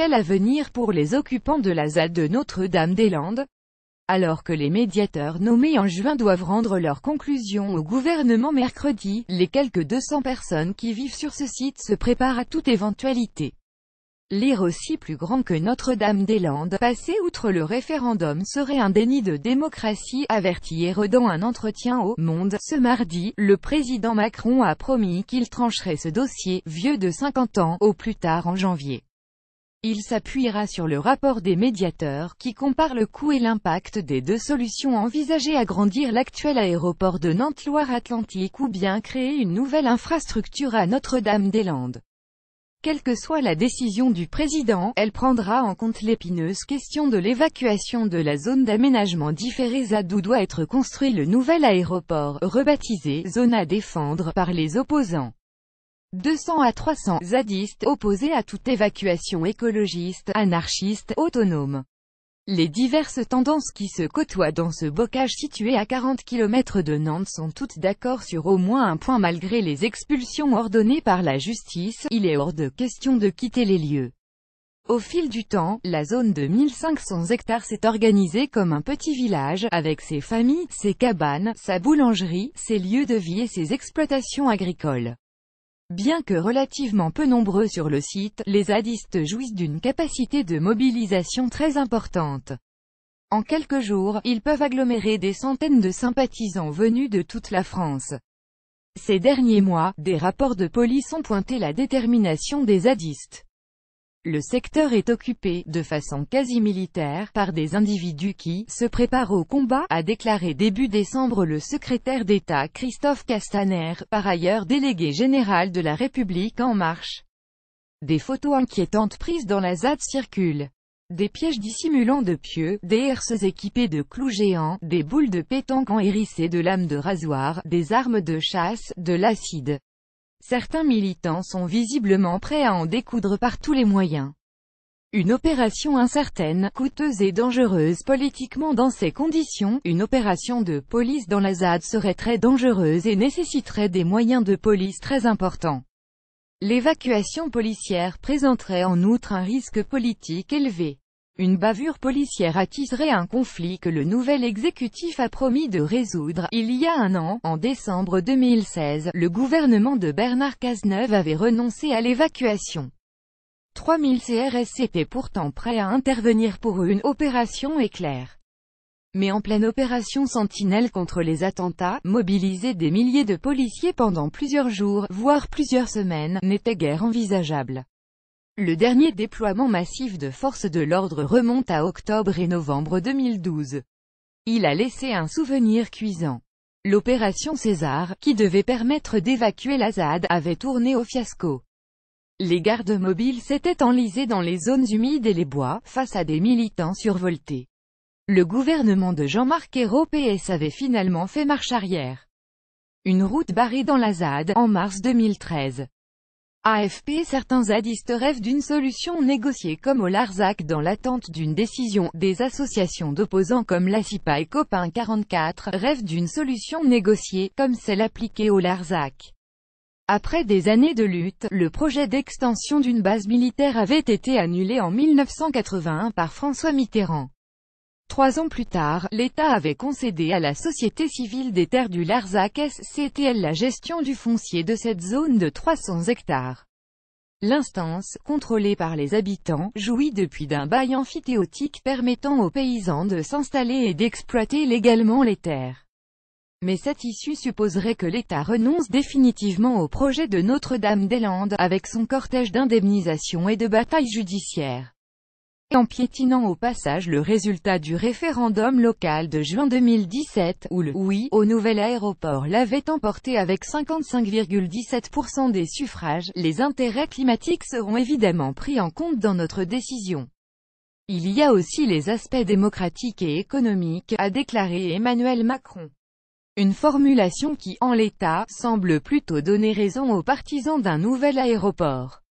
Quel avenir pour les occupants de la ZAD de Notre-Dame-des-Landes alors que les médiateurs nommés en juin doivent rendre leurs conclusions au gouvernement mercredi, les quelques 200 personnes qui vivent sur ce site se préparent à toute éventualité. Lire aussi plus grand que Notre-Dame-des-Landes, passer outre le référendum serait un déni de démocratie, averti et redant un entretien au Monde. Ce mardi, le président Macron a promis qu'il trancherait ce dossier, vieux de 50 ans, au plus tard en janvier. Il s'appuiera sur le rapport des médiateurs qui compare le coût et l'impact des deux solutions envisagées à grandir l'actuel aéroport de Nantes-Loire-Atlantique ou bien créer une nouvelle infrastructure à Notre-Dame-des-Landes. Quelle que soit la décision du président, elle prendra en compte l'épineuse question de l'évacuation de la zone d'aménagement différé d'où doit être construit le nouvel aéroport, rebaptisé « zone à défendre » par les opposants. 200 à 300 zadistes opposés à toute évacuation écologiste, anarchiste, autonome. Les diverses tendances qui se côtoient dans ce bocage situé à 40 km de Nantes sont toutes d'accord sur au moins un point malgré les expulsions ordonnées par la justice, il est hors de question de quitter les lieux. Au fil du temps, la zone de 1500 hectares s'est organisée comme un petit village, avec ses familles, ses cabanes, sa boulangerie, ses lieux de vie et ses exploitations agricoles. Bien que relativement peu nombreux sur le site, les zadistes jouissent d'une capacité de mobilisation très importante. En quelques jours, ils peuvent agglomérer des centaines de sympathisants venus de toute la France. Ces derniers mois, des rapports de police ont pointé la détermination des zadistes. Le secteur est occupé, de façon quasi militaire, par des individus qui se préparent au combat, a déclaré début décembre le secrétaire d'État Christophe Castaner, par ailleurs délégué général de la République En Marche. Des photos inquiétantes prises dans la ZAD circulent. Des pièges dissimulants de pieux, des herses équipées de clous géants, des boules de pétanque en hérissées de lames de rasoir, des armes de chasse, de l'acide. Certains militants sont visiblement prêts à en découdre par tous les moyens. Une opération incertaine, coûteuse et dangereuse politiquement dans ces conditions, une opération de police dans la ZAD serait très dangereuse et nécessiterait des moyens de police très importants. L'évacuation policière présenterait en outre un risque politique élevé. Une bavure policière attiserait un conflit que le nouvel exécutif a promis de résoudre. Il y a un an, en décembre 2016, le gouvernement de Bernard Cazeneuve avait renoncé à l'évacuation. 3000 CRS étaient pourtant prêts à intervenir pour une opération éclair. Mais en pleine opération Sentinelle contre les attentats, mobiliser des milliers de policiers pendant plusieurs jours, voire plusieurs semaines, n'était guère envisageable. Le dernier déploiement massif de forces de l'ordre remonte à octobre et novembre 2012. Il a laissé un souvenir cuisant. L'opération César, qui devait permettre d'évacuer l'Azad, avait tourné au fiasco. Les gardes mobiles s'étaient enlisés dans les zones humides et les bois, face à des militants survoltés. Le gouvernement de Jean-Marc Ayrault PS avait finalement fait marche arrière. Une route barrée dans l'Azad, en mars 2013. AFP Certains zadistes rêvent d'une solution négociée comme au Larzac dans l'attente d'une décision. Des associations d'opposants comme la CIPA et Copain 44 rêvent d'une solution négociée, comme celle appliquée au Larzac. Après des années de lutte, le projet d'extension d'une base militaire avait été annulé en 1981 par François Mitterrand. Trois ans plus tard, l'État avait concédé à la Société civile des terres du Larzac SCTL la gestion du foncier de cette zone de 300 hectares. L'instance, contrôlée par les habitants, jouit depuis d'un bail amphithéotique permettant aux paysans de s'installer et d'exploiter légalement les terres. Mais cette issue supposerait que l'État renonce définitivement au projet de Notre-Dame-des-Landes, avec son cortège d'indemnisation et de batailles judiciaires en piétinant au passage le résultat du référendum local de juin 2017, où le « oui » au nouvel aéroport l'avait emporté avec 55,17% des suffrages, les intérêts climatiques seront évidemment pris en compte dans notre décision. Il y a aussi les aspects démocratiques et économiques, a déclaré Emmanuel Macron. Une formulation qui, en l'état, semble plutôt donner raison aux partisans d'un nouvel aéroport.